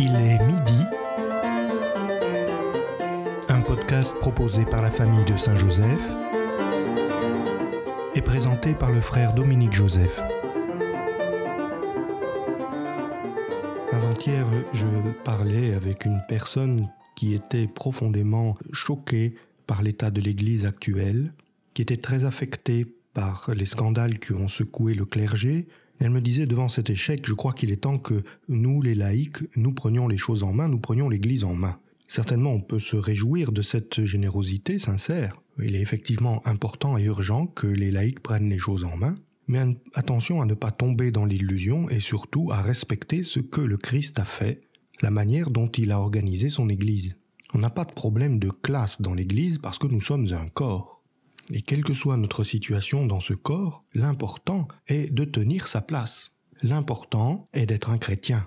Il est midi. Un podcast proposé par la famille de Saint-Joseph et présenté par le frère Dominique Joseph. Avant-hier, je parlais avec une personne qui était profondément choquée par l'état de l'Église actuelle, qui était très affectée par les scandales qui ont secoué le clergé, elle me disait, devant cet échec, je crois qu'il est temps que nous, les laïcs, nous prenions les choses en main, nous prenions l'Église en main. Certainement, on peut se réjouir de cette générosité sincère. Il est effectivement important et urgent que les laïcs prennent les choses en main, mais attention à ne pas tomber dans l'illusion et surtout à respecter ce que le Christ a fait, la manière dont il a organisé son Église. On n'a pas de problème de classe dans l'Église parce que nous sommes un corps. Et quelle que soit notre situation dans ce corps, l'important est de tenir sa place. L'important est d'être un chrétien.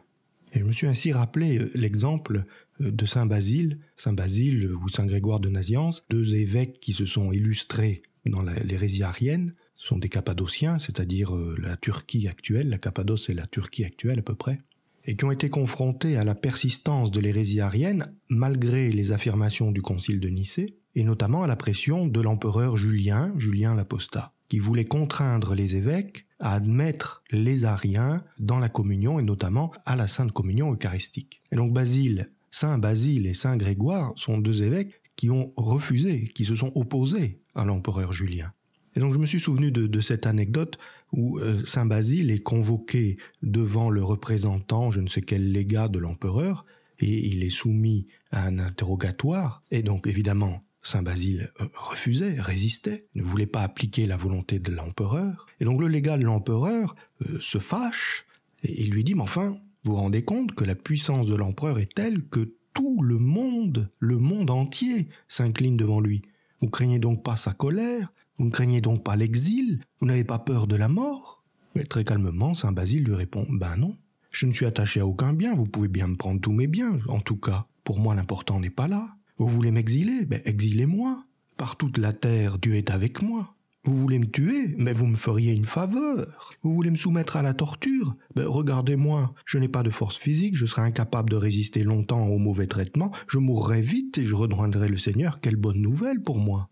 Et je me suis ainsi rappelé euh, l'exemple euh, de Saint Basile, Saint Basile ou Saint Grégoire de Naziance, deux évêques qui se sont illustrés dans l'hérésie arienne, sont des Cappadociens, c'est-à-dire euh, la Turquie actuelle, la Cappadoce et la Turquie actuelle à peu près, et qui ont été confrontés à la persistance de l'hérésie arienne malgré les affirmations du Concile de Nicée, et notamment à la pression de l'empereur Julien, Julien l'Apostat, qui voulait contraindre les évêques à admettre les Ariens dans la communion et notamment à la Sainte Communion Eucharistique. Et donc Basile, Saint Basile et Saint Grégoire sont deux évêques qui ont refusé, qui se sont opposés à l'empereur Julien. Et donc je me suis souvenu de, cette anecdote où euh, Saint Basile est convoqué devant le représentant, je ne sais quel légat de l'empereur, et il est soumis à un interrogatoire. Et donc évidemment, Saint Basile euh, refusait, résistait, ne voulait pas appliquer la volonté de l'empereur. Et donc le légat de l'empereur euh, se fâche et il lui dit, mais enfin, vous vous rendez compte que la puissance de l'empereur est telle que tout le monde, le monde entier, s'incline devant lui. Vous craignez donc pas sa colère, vous ne craignez donc pas l'exil, vous n'avez pas peur de la mort Mais très calmement, Saint Basile lui répond, ben non, je ne suis attaché à aucun bien, vous pouvez bien me prendre tous mes biens, en tout cas, pour moi l'important n'est pas là. Vous voulez m'exiler ben, Exilez-moi. Par toute la terre, Dieu est avec moi. Vous voulez me tuer, mais vous me feriez une faveur. Vous voulez me soumettre à la torture ben, Regardez-moi, je n'ai pas de force physique, je serai incapable de résister longtemps aux mauvais traitements, je mourrai vite et je rejoindrai le Seigneur. Quelle bonne nouvelle pour moi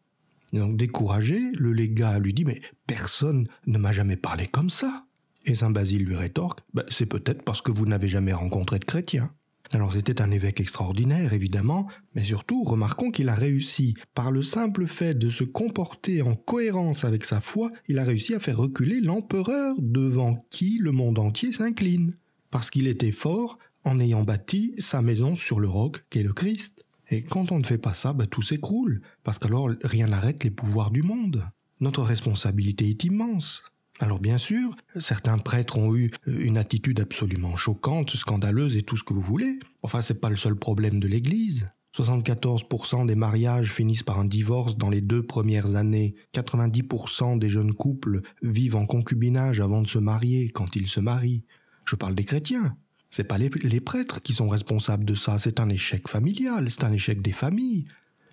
découragé, le légat lui dit Mais personne ne m'a jamais parlé comme ça. Et Saint Basile lui rétorque ben, C'est peut-être parce que vous n'avez jamais rencontré de chrétien. Alors c'était un évêque extraordinaire, évidemment, mais surtout remarquons qu'il a réussi, par le simple fait de se comporter en cohérence avec sa foi, il a réussi à faire reculer l'empereur devant qui le monde entier s'incline, parce qu'il était fort en ayant bâti sa maison sur le roc qu'est le Christ. Et quand on ne fait pas ça, bah, tout s'écroule, parce qu'alors rien n'arrête les pouvoirs du monde. Notre responsabilité est immense. Alors bien sûr, certains prêtres ont eu euh, une attitude absolument choquante, scandaleuse et tout ce que vous voulez. Enfin, c'est pas le seul problème de l'Église. 74% des mariages finissent par un divorce dans les deux premières années. 90% des jeunes couples vivent en concubinage avant de se marier quand ils se marient. Je parle des chrétiens. Ce n'est pas les, les, prêtres qui sont responsables de ça, c'est un échec familial, c'est un échec des familles.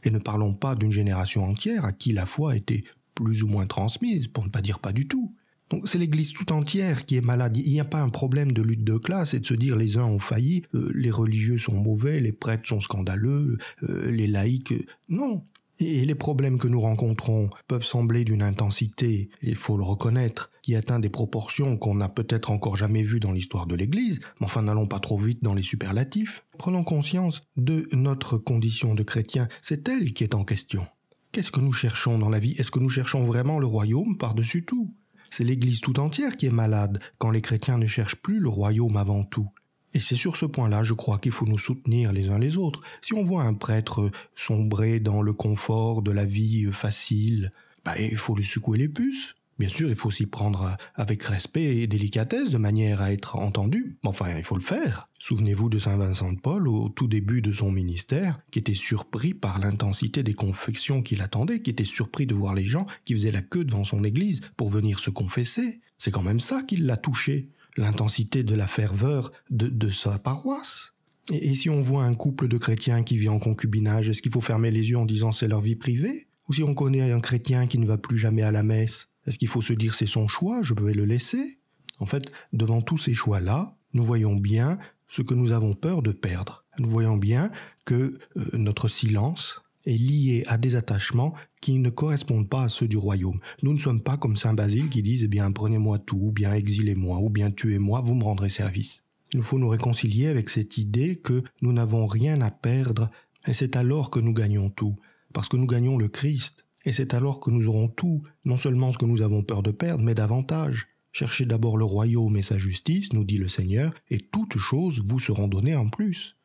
Et ne parlons pas d'une génération entière à qui la foi était plus ou moins transmise, pour ne pas dire pas du tout. Donc c'est l'Église tout entière qui est malade. Il n'y a pas un problème de lutte de classe et de se dire les uns ont failli, euh, les religieux sont mauvais, les prêtres sont scandaleux, euh, les laïcs. Euh, non. Et les problèmes que nous rencontrons peuvent sembler d'une intensité, il faut le reconnaître, qui atteint des proportions qu'on n'a peut-être encore jamais vues dans l'histoire de l'Église, mais enfin n'allons pas trop vite dans les superlatifs. Prenons conscience de notre condition de chrétien, c'est elle qui est en question. Qu'est-ce que nous cherchons dans la vie Est-ce que nous cherchons vraiment le royaume par-dessus tout c'est l'Église tout entière qui est malade quand les chrétiens ne cherchent plus le royaume avant tout. Et c'est sur ce point-là, je crois qu'il faut nous soutenir les uns les autres. Si on voit un prêtre euh, sombrer dans le confort de la vie euh, facile, bah, il faut lui secouer les puces. Bien sûr, il faut s'y prendre euh, avec respect et délicatesse de manière à être entendu. Enfin, il faut le faire. Souvenez-vous de Saint Vincent de Paul au tout début de son ministère, qui était surpris par l'intensité des confections qu'il attendait, qui était surpris de voir les gens qui faisaient la queue devant son église pour venir se confesser. C'est quand même ça qui l'a touché, l'intensité de la ferveur de, sa paroisse. Et, et si on voit un couple de chrétiens qui vit en concubinage, est-ce qu'il faut fermer les yeux en disant c'est leur vie privée ou si on connaît un chrétien qui ne va plus jamais à la messe, est-ce qu'il faut se dire c'est son choix, je vais le laisser En fait, devant tous ces choix-là, nous voyons bien ce que nous avons peur de perdre. Nous voyons bien que euh, notre silence est lié à des attachements qui ne correspondent pas à ceux du royaume. Nous ne sommes pas comme Saint Basile qui disent eh bien prenez-moi tout, ou bien exilez-moi, ou bien tuez-moi, vous me rendrez service. Il faut nous réconcilier avec cette idée que nous n'avons rien à perdre, et c'est alors que nous gagnons tout parce que nous gagnons le Christ, et c'est alors que nous aurons tout, non seulement ce que nous avons peur de perdre, mais davantage. Cherchez d'abord le royaume et sa justice, nous dit le Seigneur, et toutes choses vous seront données en plus.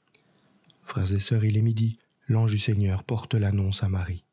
Frères et sœurs, il est midi. L'ange du Seigneur porte l'annonce à Marie.